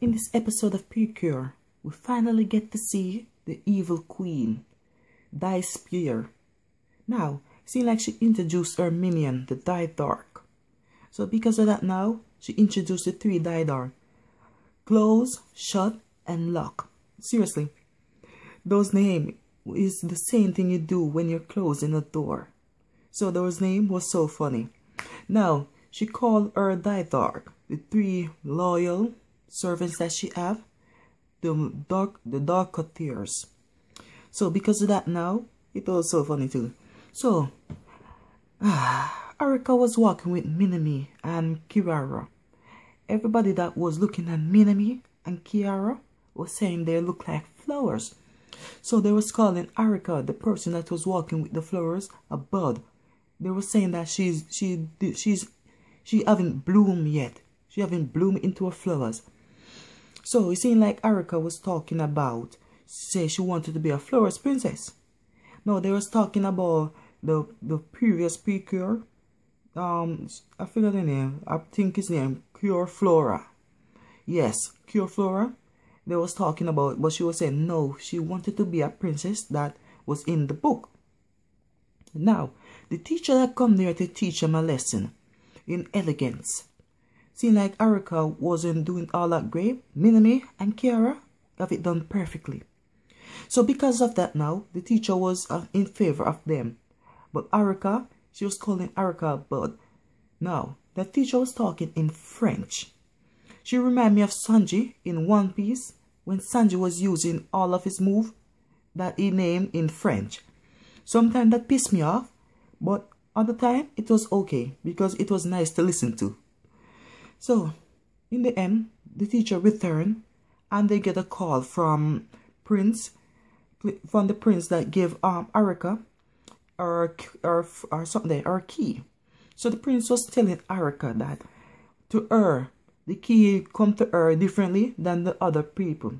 In this episode of Precure, we finally get to see the evil queen, Dice Spear. Now, seems like she introduced her minion, the Dark. So because of that now, she introduced the three Dark: Close, shut, and lock. Seriously, those name is the same thing you do when you're closing a door. So those name was so funny. Now, she called her Dark the three loyal, servants that she have, the dark the dark courtiers. So because of that now, it was so funny too. So ah, Arika was walking with Minami and Kiara. Everybody that was looking at Minami and Kiara was saying they look like flowers. So they was calling Arika, the person that was walking with the flowers, a bud. They were saying that she's she she's she haven't bloomed yet. She haven't bloomed into her flowers. So it seemed like Erica was talking about, say she wanted to be a florist princess. No, they was talking about the the previous speaker. Um, I forgot the name. I think his name Cure Flora. Yes, Cure Flora. They was talking about, but she was saying no. She wanted to be a princess that was in the book. Now, the teacher that come there to teach him a lesson in elegance Seem like Arika wasn't doing all that great, Minami and Kiara have it done perfectly. So because of that now, the teacher was uh, in favor of them. But Arika, she was calling Arika but Now, the teacher was talking in French. She reminded me of Sanji in One Piece when Sanji was using all of his move that he named in French. Sometimes that pissed me off, but other time it was okay because it was nice to listen to. So, in the end, the teacher returned and they get a call from Prince, from the Prince that gave um, Erica or, or, or something, or key. So the Prince was telling Erica that to her, the key come to her differently than the other people.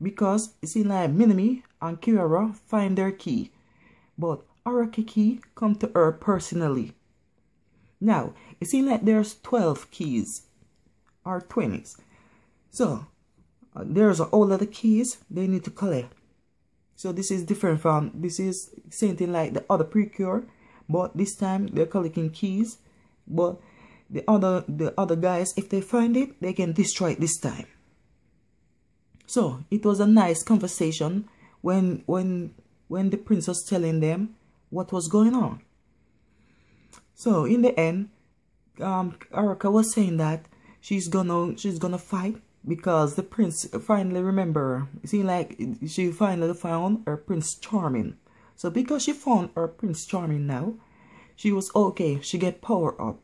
Because it seems like Minami and Kiara find their key. But Erica key come to her personally. Now, you see like there's 12 keys or 20s. So, uh, there's all of the keys they need to collect. So this is different from, this is same thing like the other precure, but this time they're collecting keys, but the other, the other guys, if they find it, they can destroy it this time. So, it was a nice conversation when, when, when the prince was telling them what was going on. So in the end, um, Araka was saying that she's gonna she's gonna fight because the prince finally remember her. It seemed like she finally found her prince charming. So because she found her prince charming now, she was okay. She get power up.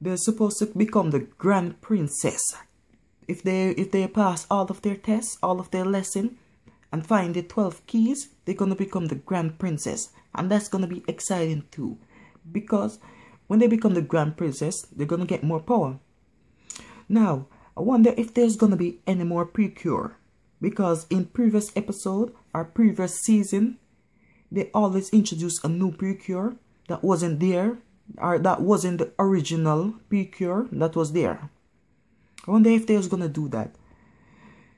They're supposed to become the grand princess. If they if they pass all of their tests, all of their lesson, and find the twelve keys, they're gonna become the grand princess, and that's gonna be exciting too because when they become the grand princess, they're going to get more power. Now, I wonder if there's going to be any more precure because in previous episode or previous season, they always introduce a new precure that wasn't there or that wasn't the original precure that was there. I wonder if they are going to do that.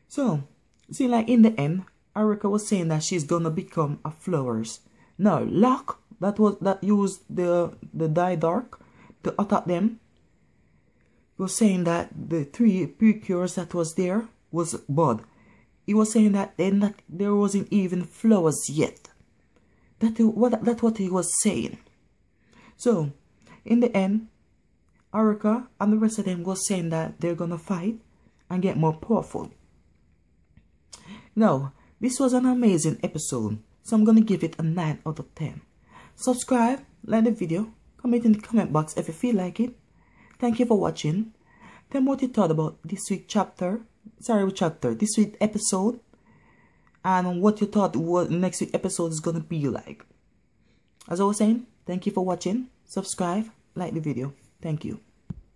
So, see like in the end, Erica was saying that she's going to become a flowers. Now, Locke that was that used the the die dark to attack them he was saying that the three precursors that was there was bud he was saying that then that there wasn't even flowers yet that what that's what he was saying so in the end Arica and the rest of them was saying that they're gonna fight and get more powerful now this was an amazing episode so I'm gonna give it a 9 out of 10 Subscribe, like the video, comment in the comment box if you feel like it. Thank you for watching. Tell me what you thought about this week chapter, sorry chapter, this week episode, and what you thought what next week episode is gonna be like. As I was saying, thank you for watching. Subscribe, like the video. Thank you.